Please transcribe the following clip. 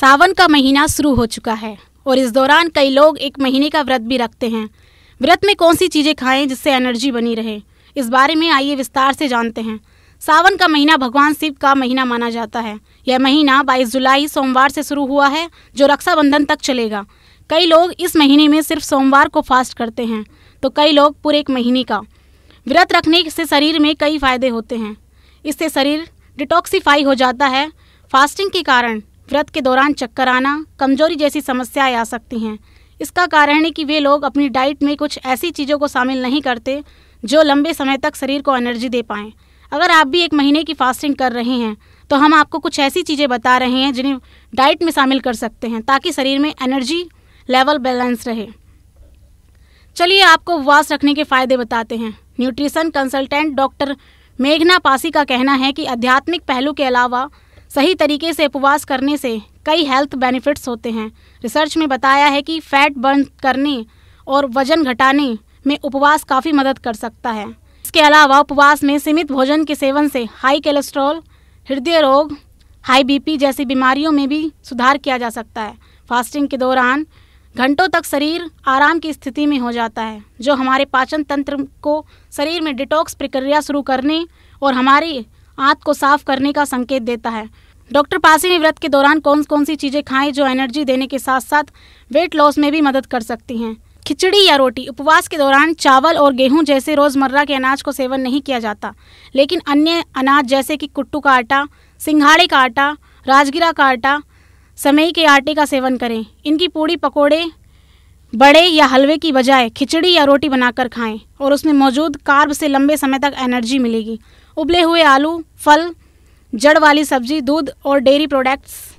सावन का महीना शुरू हो चुका है और इस दौरान कई लोग एक महीने का व्रत भी रखते हैं व्रत में कौन सी चीज़ें खाएं जिससे एनर्जी बनी रहे इस बारे में आइए विस्तार से जानते हैं सावन का महीना भगवान शिव का महीना माना जाता है यह महीना 22 जुलाई सोमवार से शुरू हुआ है जो रक्षाबंधन तक चलेगा कई लोग इस महीने में सिर्फ सोमवार को फास्ट करते हैं तो कई लोग पूरे एक महीने का व्रत रखने से शरीर में कई फायदे होते हैं इससे शरीर डिटॉक्सीफाई हो जाता है फास्टिंग के कारण व्रत के दौरान चक्कर आना कमजोरी जैसी समस्याएं आ सकती हैं इसका कारण है कि वे लोग अपनी डाइट में कुछ ऐसी चीज़ों को शामिल नहीं करते जो लंबे समय तक शरीर को एनर्जी दे पाएँ अगर आप भी एक महीने की फास्टिंग कर रहे हैं तो हम आपको कुछ ऐसी चीज़ें बता रहे हैं जिन्हें डाइट में शामिल कर सकते हैं ताकि शरीर में एनर्जी लेवल बैलेंस रहे चलिए आपको उपवास रखने के फ़ायदे बताते हैं न्यूट्रिशन कंसल्टेंट डॉक्टर मेघना पासी का कहना है कि आध्यात्मिक पहलू के अलावा सही तरीके से उपवास करने से कई हेल्थ बेनिफिट्स होते हैं रिसर्च में बताया है कि फैट बर्न करने और वजन घटाने में उपवास काफ़ी मदद कर सकता है इसके अलावा उपवास में सीमित भोजन के सेवन से हाई कोलेस्ट्रॉल हृदय रोग हाई बीपी जैसी बीमारियों में भी सुधार किया जा सकता है फास्टिंग के दौरान घंटों तक शरीर आराम की स्थिति में हो जाता है जो हमारे पाचन तंत्र को शरीर में डिटॉक्स प्रक्रिया शुरू करने और हमारी आंत को साफ करने का संकेत देता है डॉक्टर पासी ने व्रत के दौरान कौन कौन सी चीज़ें खाएं जो एनर्जी देने के साथ साथ वेट लॉस में भी मदद कर सकती हैं खिचड़ी या रोटी उपवास के दौरान चावल और गेहूं जैसे रोज़मर्रा के अनाज को सेवन नहीं किया जाता लेकिन अन्य अनाज जैसे कि कुट्टू का आटा सिंघाड़े का आटा राजगिरा का आटा समय के आटे का सेवन करें इनकी पूड़ी पकौड़े बड़े या हलवे की बजाय खिचड़ी या रोटी बनाकर खाएं और उसमें मौजूद कार्ब से लंबे समय तक एनर्जी मिलेगी उबले हुए आलू फल जड़ वाली सब्जी दूध और डेयरी प्रोडक्ट्स